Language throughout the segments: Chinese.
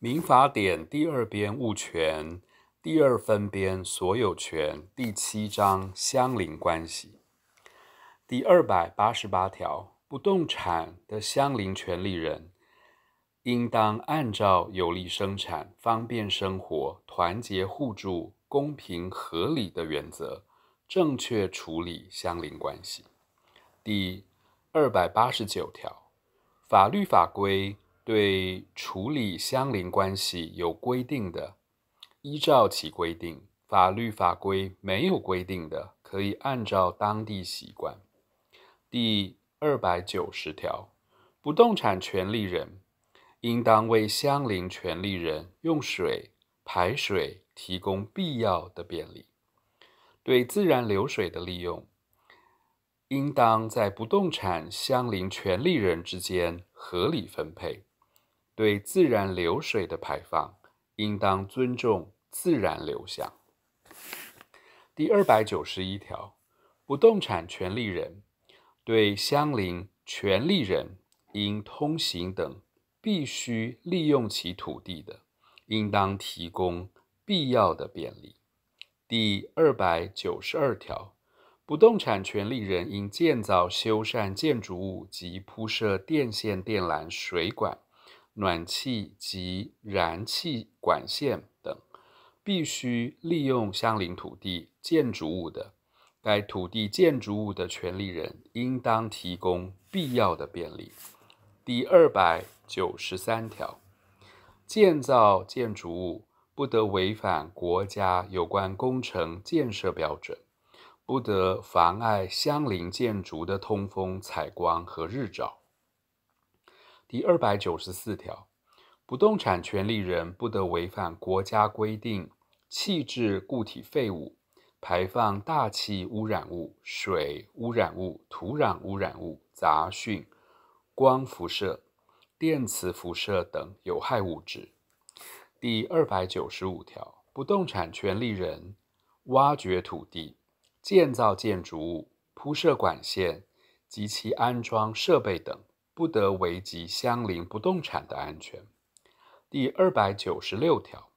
《民法典》第二编物权第二分编所有权第七章相邻关系第二百八十八条，不动产的相邻权利人，应当按照有利生产、方便生活、团结互助、公平合理的原则，正确处理相邻关系。第二百八十九条，法律法规。对处理相邻关系有规定的，依照其规定；法律法规没有规定的，可以按照当地习惯。第二百九十条，不动产权利人应当为相邻权利人用水、排水提供必要的便利。对自然流水的利用，应当在不动产相邻权利人之间合理分配。对自然流水的排放，应当尊重自然流向。第二百九十一条，不动产权利人对相邻权利人因通行等必须利用其土地的，应当提供必要的便利。第二百九十二条，不动产权利人因建造、修缮建筑物及铺设电线、电缆、水管，暖气及燃气管线等，必须利用相邻土地建筑物的，该土地建筑物的权利人应当提供必要的便利。第二百九十三条，建造建筑物不得违反国家有关工程建设标准，不得妨碍相邻建筑的通风、采光和日照。第二百九十四条，不动产权利人不得违反国家规定，弃置固体废物，排放大气污染物、水污染物、土壤污染物、杂讯、光辐射、电磁辐射等有害物质。第二百九十五条，不动产权利人挖掘土地、建造建筑物、铺设管线及其安装设备等。不得危及相邻不动产的安全。第二百九十六条，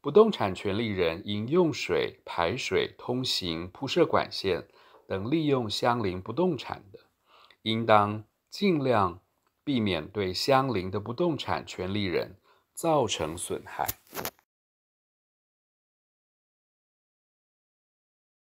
不动产权利人因用水、排水、通行、铺设管线等利用相邻不动产的，应当尽量避免对相邻的不动产权利人造成损害。